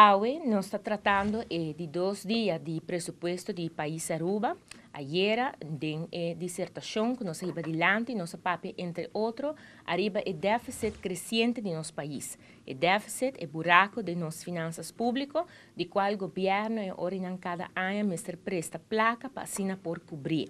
AUE non sta trattando eh, de dois dias di pressuposto di Paese Aruba, Ayer, din e eh, dissertação que nós arriba adelante, nosso papel, entre outros arriba o déficit crescente de nosso país. o déficit e buraco de nossas finanças públicas, de qual o governo é orinan cada ano, mestre presta placa para assinar por cobrir.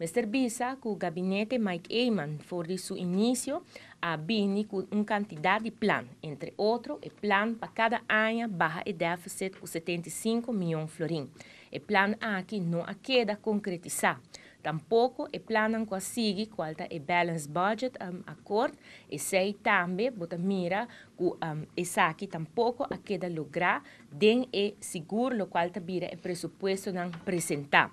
Mr. Bisa, o gabinete Mike Eyman for de seu início, a Bini com uma quantidade de plan entre outros o plano para cada ano barra o déficit com 75 milhões de florins. e plan anche non a concretizar. Tampoco e planan qua sigi qualta e balance budget um, accord e sei tambe bota mira cu um, e saki tampoco a queda logra den e sigur lo qualta bira e presupuesto nan presenta.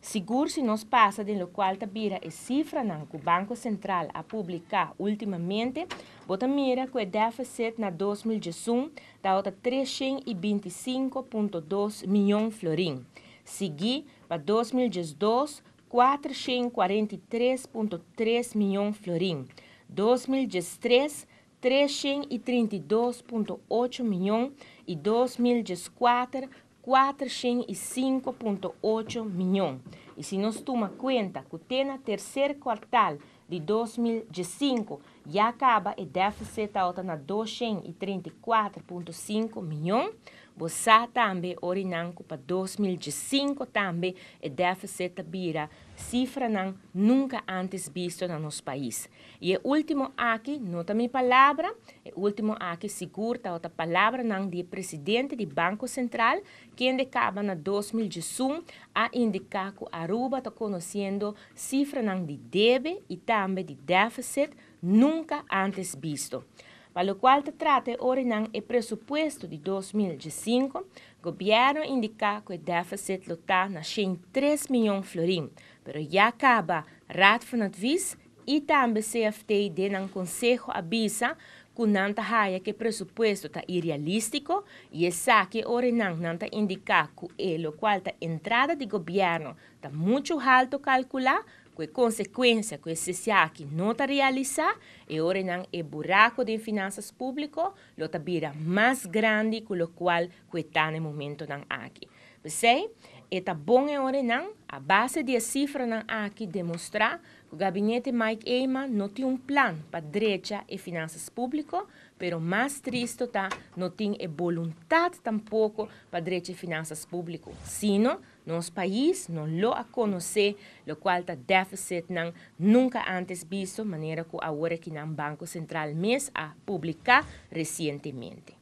Sigur se nos passa de lo cual bira e cifra nan que o Banco Central a publicar ultimamente, bota mira que o déficit na 2021 da outra 325.2 milhões florim. Segui para 2022 443.3 milhões florim. 2023 332.8 milhões e 2024 405.8 milhões. E se nós tomar conta que tem terceiro quartal de 2005, acaba e déficit alta na 234,5 milhões. Você também, orinanco para 2005 também, e déficit vira cifra não nunca antes visto no nosso país. E o último aqui, nota minha palavra, o último aqui segura outra palavra não de presidente do Banco Central, que indicava na 2021 a indicar que Aruba está conhecendo cifra não de débito e também de déficit nunca antes visto, para lo cual se trata ahora en el presupuesto de 2005, il governo indica che il deficit lotta nasce in 3 milioni di florin, però già acaba Raad van Advies y también CFT de un consejo avisa kunanta haya que presupuesto ta e sa che ora orenan nanta indica che lo cual ta entrada de gobierno ta molto alto calcular que consequência que esse que não está realizar y ahora el buraco de finanzas públicas, lo tabira más grande con lo cual está en el momento aquí. Pensei, está bom em orenan, a base de cifra nan aquí, demostrar que el gabinete Mike Eyman no tiene un plan para derecha e finanzas públicas, pero más triste está no tem e voluntad tampoco para direita e finanzas públicas, sino nos país no lo a conocer lo cual ta déficit nunca antes visto, manera que ahora que Banco Central a publicar recientemente.